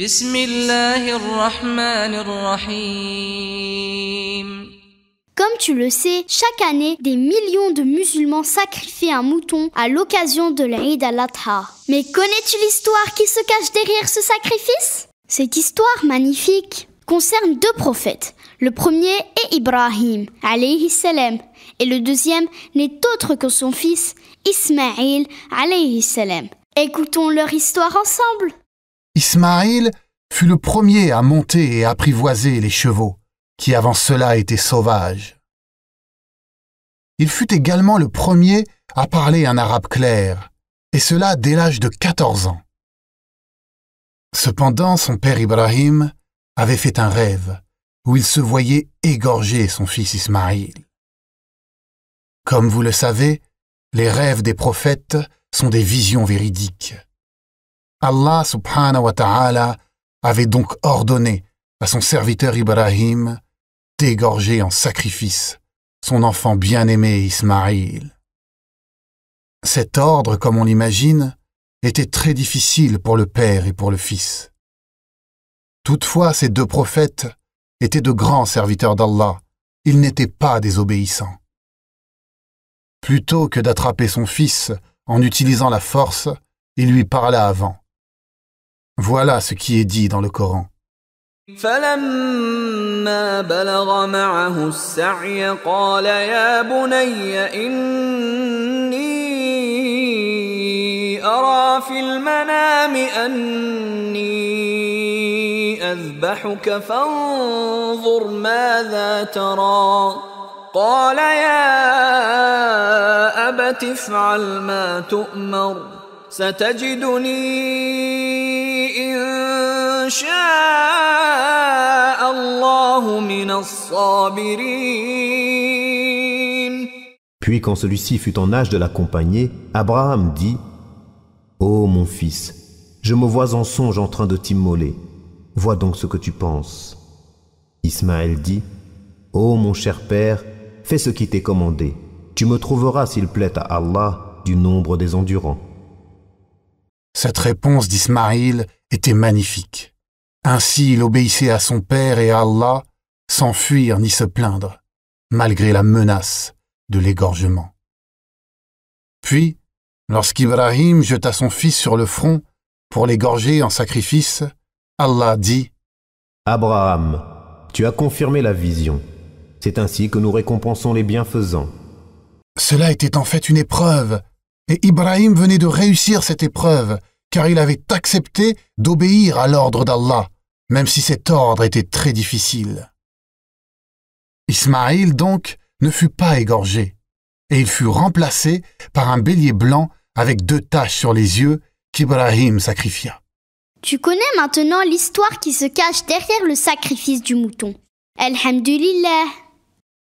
Comme tu le sais, chaque année, des millions de musulmans sacrifient un mouton à l'occasion de l'Aïd al-Adha. Mais connais-tu l'histoire qui se cache derrière ce sacrifice Cette histoire magnifique concerne deux prophètes. Le premier est Ibrahim, alayhi salam, et le deuxième n'est autre que son fils, Ismaïl, alayhi salam. Écoutons leur histoire ensemble. Ismaïl fut le premier à monter et apprivoiser les chevaux, qui avant cela étaient sauvages. Il fut également le premier à parler un arabe clair, et cela dès l'âge de 14 ans. Cependant, son père Ibrahim avait fait un rêve où il se voyait égorger son fils Ismaïl. Comme vous le savez, les rêves des prophètes sont des visions véridiques. Allah subhanahu wa ta'ala avait donc ordonné à son serviteur Ibrahim d'égorger en sacrifice son enfant bien-aimé Ismaïl. Cet ordre, comme on l'imagine, était très difficile pour le père et pour le fils. Toutefois, ces deux prophètes étaient de grands serviteurs d'Allah, ils n'étaient pas désobéissants. Plutôt que d'attraper son fils en utilisant la force, il lui parla avant. Voilà ce qui est dit dans le Coran. فلما بلغ معه السعي قال يا بني إني أرى في المنام أني أذبحك فانظر ماذا ترى قال يا أبت افعل ما تؤمر ستجدني Puis quand celui-ci fut en âge de l'accompagner, Abraham dit, Ô mon fils, je me vois en songe en train de t'immoler. Vois donc ce que tu penses. Ismaël dit, Ô mon cher Père, fais ce qui t'est commandé. Tu me trouveras, s'il plaît à Allah, du nombre des endurants. Cette réponse d'Ismaïl était magnifique. Ainsi il obéissait à son Père et à Allah sans fuir ni se plaindre, malgré la menace de l'égorgement. Puis, lorsqu'Ibrahim jeta son fils sur le front pour l'égorger en sacrifice, Allah dit Abraham, tu as confirmé la vision. C'est ainsi que nous récompensons les bienfaisants. Cela était en fait une épreuve, et Ibrahim venait de réussir cette épreuve, car il avait accepté d'obéir à l'ordre d'Allah, même si cet ordre était très difficile. Ismaïl, donc, ne fut pas égorgé, et il fut remplacé par un bélier blanc avec deux taches sur les yeux qu'Ibrahim sacrifia. Tu connais maintenant l'histoire qui se cache derrière le sacrifice du mouton. Alhamdulillah.